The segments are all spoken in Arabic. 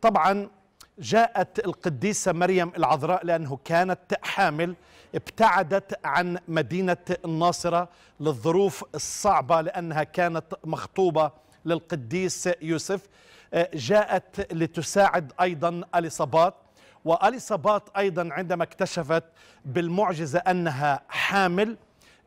طبعا جاءت القديسة مريم العذراء لأنه كانت حامل ابتعدت عن مدينة الناصرة للظروف الصعبة لأنها كانت مخطوبة للقديس يوسف آه، جاءت لتساعد أيضا أليصابات وأليصابات أيضا عندما اكتشفت بالمعجزة أنها حامل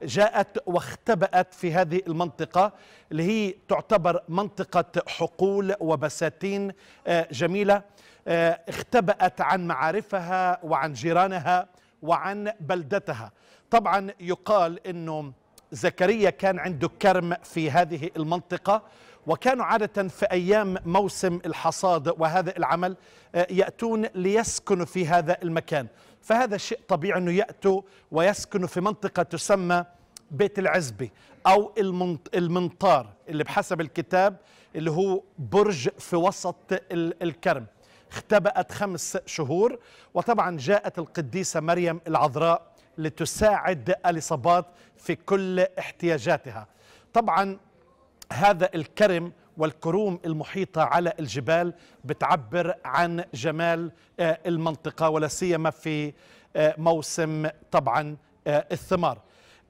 جاءت واختبأت في هذه المنطقة اللي هي تعتبر منطقة حقول وبساتين آه، جميلة آه، اختبأت عن معارفها وعن جيرانها وعن بلدتها طبعا يقال أنه زكريا كان عنده كرم في هذه المنطقة وكانوا عادة في أيام موسم الحصاد وهذا العمل آه، يأتون ليسكنوا في هذا المكان فهذا شيء طبيعي أنه يأتوا ويسكنوا في منطقة تسمى بيت العزبة أو المنطار اللي بحسب الكتاب اللي هو برج في وسط الكرم اختبأت خمس شهور وطبعا جاءت القديسة مريم العذراء لتساعد اليصابات في كل احتياجاتها طبعا هذا الكرم والكروم المحيطة على الجبال بتعبر عن جمال آه، المنطقة ولا سيما في آه، موسم طبعا آه، الثمار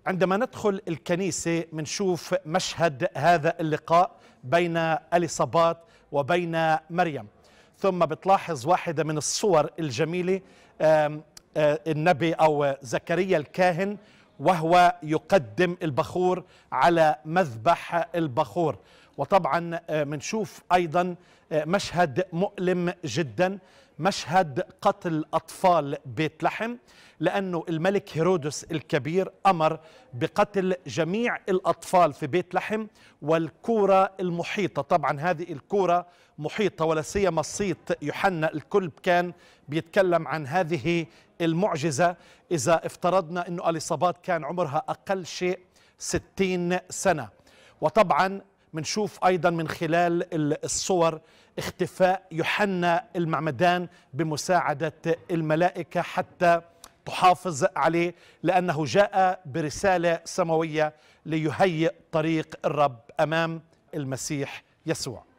عندما ندخل الكنيسة منشوف مشهد هذا اللقاء بين أليصابات وبين مريم ثم بتلاحظ واحدة من الصور الجميلة آه، النبي أو زكريا الكاهن وهو يقدم البخور على مذبح البخور وطبعا آه، منشوف أيضا آه، مشهد مؤلم جدا مشهد قتل أطفال بيت لحم لأنه الملك هيرودس الكبير أمر بقتل جميع الأطفال في بيت لحم والكورة المحيطة طبعا هذه الكورة محيطة ولا سيما الصيت يوحنا الكلب كان بيتكلم عن هذه المعجزة إذا افترضنا أن أليصابات كان عمرها أقل شيء ستين سنة وطبعا منشوف أيضا من خلال الصور اختفاء يوحنا المعمدان بمساعدة الملائكة حتى تحافظ عليه لأنه جاء برسالة سماوية ليهيئ طريق الرب أمام المسيح يسوع